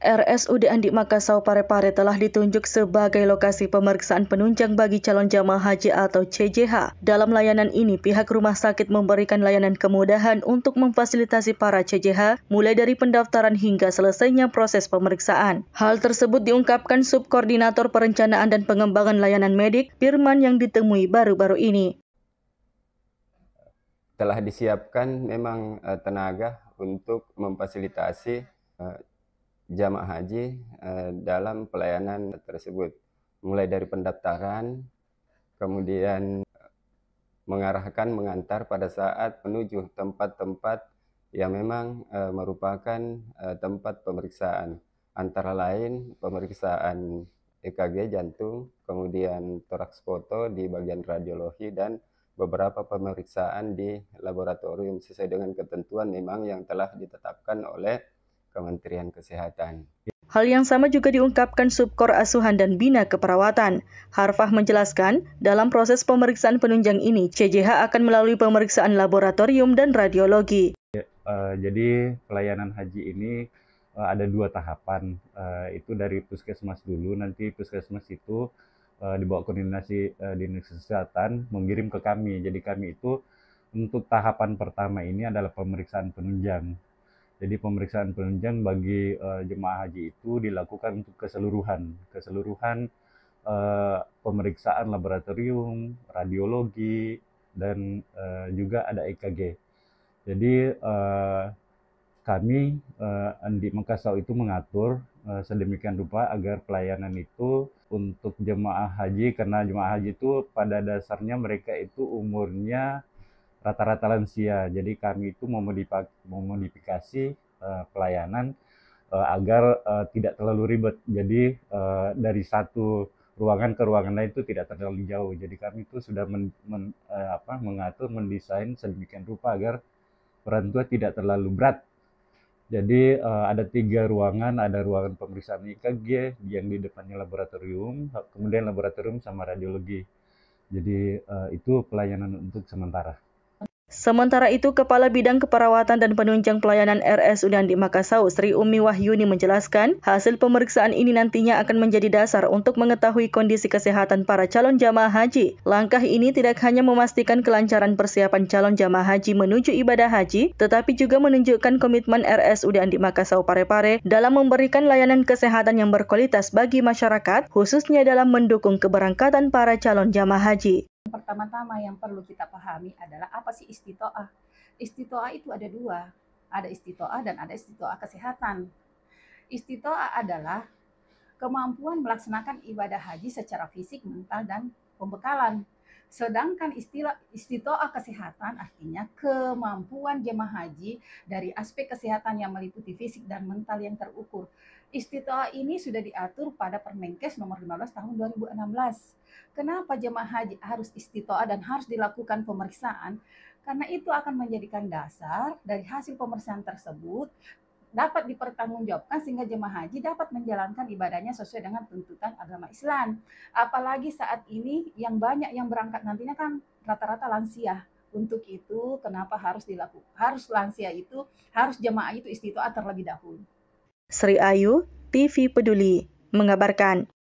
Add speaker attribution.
Speaker 1: RSUD Andi Makassau Parepare telah ditunjuk sebagai lokasi pemeriksaan penunjang bagi calon jamaah haji atau CJH. Dalam layanan ini, pihak rumah sakit memberikan layanan kemudahan untuk memfasilitasi para CJH mulai dari pendaftaran hingga selesainya proses pemeriksaan. Hal tersebut diungkapkan Subkoordinator Perencanaan dan Pengembangan Layanan Medik, Firman yang ditemui baru-baru ini.
Speaker 2: Telah disiapkan memang eh, tenaga untuk memfasilitasi eh, jamaah haji eh, dalam pelayanan tersebut, mulai dari pendaftaran, kemudian eh, mengarahkan, mengantar pada saat menuju tempat-tempat yang memang eh, merupakan tempat pemeriksaan, antara lain pemeriksaan EKG jantung, kemudian toraks foto di bagian radiologi dan beberapa pemeriksaan di laboratorium sesuai dengan ketentuan memang yang telah ditetapkan oleh Kementerian Kesehatan.
Speaker 1: Hal yang sama juga diungkapkan Subkor Asuhan dan Bina Keperawatan. Harfah menjelaskan, dalam proses pemeriksaan penunjang ini, CJH akan melalui pemeriksaan laboratorium dan radiologi.
Speaker 3: Ya, eh, jadi pelayanan haji ini eh, ada dua tahapan. Eh, itu dari puskesmas dulu, nanti puskesmas itu dibawa koordinasi di dinas kesehatan mengirim ke kami. Jadi kami itu untuk tahapan pertama ini adalah pemeriksaan penunjang. Jadi pemeriksaan penunjang bagi uh, jemaah haji itu dilakukan untuk keseluruhan, keseluruhan uh, pemeriksaan laboratorium, radiologi, dan uh, juga ada EKG. Jadi uh, kami uh, Andi Mekasau itu mengatur uh, sedemikian rupa agar pelayanan itu untuk jemaah haji karena jemaah haji itu pada dasarnya mereka itu umurnya rata-rata lansia. Jadi kami itu memodifikasi uh, pelayanan uh, agar uh, tidak terlalu ribet. Jadi uh, dari satu ruangan ke ruangan lain itu tidak terlalu jauh. Jadi kami itu sudah men, men, uh, apa, mengatur, mendesain sedemikian rupa agar orang tua tidak terlalu berat. Jadi uh, ada tiga ruangan, ada ruangan pemeriksaan EKG yang di depannya laboratorium, kemudian laboratorium sama radiologi. Jadi uh, itu pelayanan untuk sementara.
Speaker 1: Sementara itu, Kepala Bidang Keperawatan dan Penunjang Pelayanan RS Udandi Makassau, Sri Umi Wahyuni menjelaskan, hasil pemeriksaan ini nantinya akan menjadi dasar untuk mengetahui kondisi kesehatan para calon jamaah haji. Langkah ini tidak hanya memastikan kelancaran persiapan calon jamaah haji menuju ibadah haji, tetapi juga menunjukkan komitmen RS Udandi Makassau Parepare dalam memberikan layanan kesehatan yang berkualitas bagi masyarakat, khususnya dalam mendukung keberangkatan para calon jamaah haji
Speaker 4: pertama-tama yang perlu kita pahami adalah apa sih istitoah. Istitoah itu ada dua, ada istitoah dan ada istitoah kesehatan. Istitoah adalah kemampuan melaksanakan ibadah haji secara fisik, mental, dan pembekalan Sedangkan istilah istitoah kesehatan artinya kemampuan jemaah haji dari aspek kesehatan yang meliputi fisik dan mental yang terukur. Istitoah ini sudah diatur pada Permenkes nomor 15 tahun 2016. Kenapa jemaah haji harus istitoah dan harus dilakukan pemeriksaan? Karena itu akan menjadikan dasar dari hasil pemeriksaan tersebut dapat dipertanggungjawabkan sehingga jemaah haji dapat menjalankan ibadahnya sesuai dengan tuntutan agama Islam. Apalagi saat ini yang banyak yang berangkat nantinya kan rata-rata lansia. Untuk itu kenapa harus dilakukan? Harus lansia itu, harus jemaah
Speaker 1: itu istitoat terlebih dahulu. Sri Ayu, TV Peduli, mengabarkan.